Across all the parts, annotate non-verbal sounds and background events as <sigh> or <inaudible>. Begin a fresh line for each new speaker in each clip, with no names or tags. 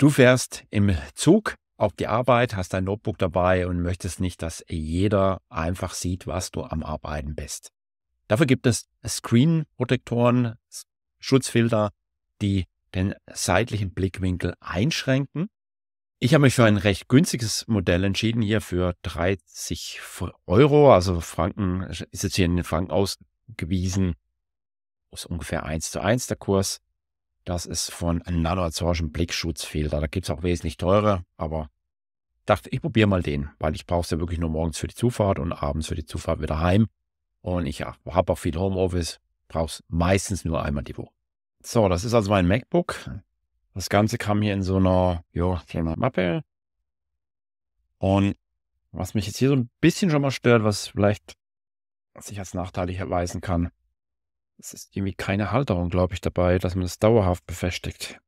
Du fährst im Zug auf die Arbeit, hast dein Notebook dabei und möchtest nicht, dass jeder einfach sieht, was du am Arbeiten bist. Dafür gibt es Screen-Protektoren, Schutzfilter, die den seitlichen Blickwinkel einschränken. Ich habe mich für ein recht günstiges Modell entschieden, hier für 30 Euro, also Franken, ist jetzt hier in den Franken ausgewiesen, ist ungefähr eins zu eins der Kurs. Das ist von Another Search Blickschutzfilter. Da gibt es auch wesentlich teure, aber dachte, ich probiere mal den, weil ich brauche es ja wirklich nur morgens für die Zufahrt und abends für die Zufahrt wieder heim. Und ich habe auch viel Homeoffice, brauche es meistens nur einmal die Woche. So, das ist also mein MacBook. Das Ganze kam hier in so einer jo, ja, Mappe. Und was mich jetzt hier so ein bisschen schon mal stört, was vielleicht sich als nachteilig erweisen kann, es ist irgendwie keine Halterung, glaube ich, dabei, dass man es das dauerhaft befestigt.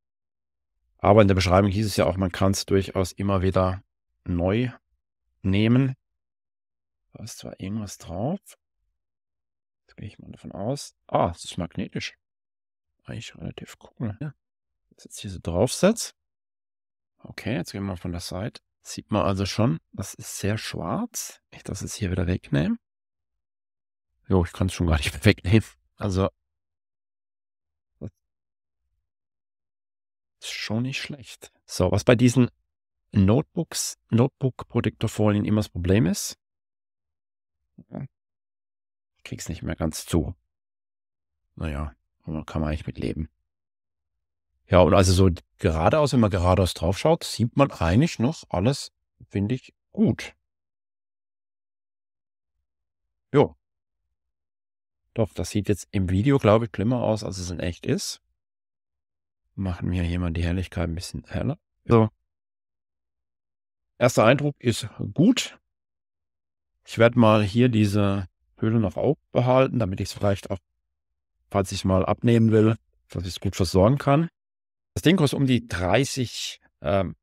Aber in der Beschreibung hieß es ja auch, man kann es durchaus immer wieder neu nehmen. Da ist zwar irgendwas drauf. Jetzt gehe ich mal davon aus. Ah, es ist magnetisch. Eigentlich relativ cool. Ja. Das jetzt hier so draufsetzt. Okay, jetzt gehen wir mal von der Seite. Sieht man also schon, das ist sehr schwarz. Ich das es hier wieder wegnehmen. Jo, ich kann es schon gar nicht mehr <laughs> wegnehmen. Also schon nicht schlecht. So, was bei diesen Notebooks, Notebook-Protektorfolien immer das Problem ist, ich krieg's nicht mehr ganz zu. Naja, kann man eigentlich mitleben. Ja, und also so geradeaus, wenn man geradeaus drauf schaut, sieht man eigentlich noch alles, finde ich, gut. Jo, doch, das sieht jetzt im Video, glaube ich, schlimmer aus, als es in echt ist. Machen wir hier mal die Helligkeit ein bisschen heller. So. Erster Eindruck ist gut. Ich werde mal hier diese Höhle noch aufbehalten, damit ich es vielleicht auch, falls ich es mal abnehmen will, dass ich es gut versorgen kann. Das Ding kostet um die 30 ähm,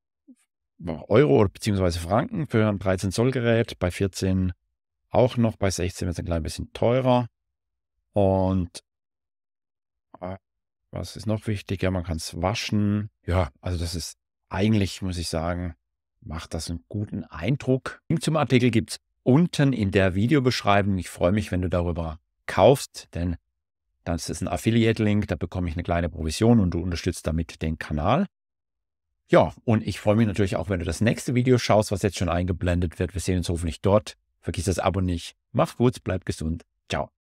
Euro oder beziehungsweise Franken für ein 13 Zoll Gerät. Bei 14 auch noch, bei 16 wird es ein klein bisschen teurer. Und ah, was ist noch wichtig? Ja, man kann es waschen. Ja, also das ist eigentlich, muss ich sagen, macht das einen guten Eindruck. Link zum Artikel gibt es unten in der Videobeschreibung. Ich freue mich, wenn du darüber kaufst, denn das ist ein Affiliate-Link, da bekomme ich eine kleine Provision und du unterstützt damit den Kanal. Ja, und ich freue mich natürlich auch, wenn du das nächste Video schaust, was jetzt schon eingeblendet wird. Wir sehen uns hoffentlich dort. Vergiss das Abo nicht. Mach's gut, bleib gesund. Ciao.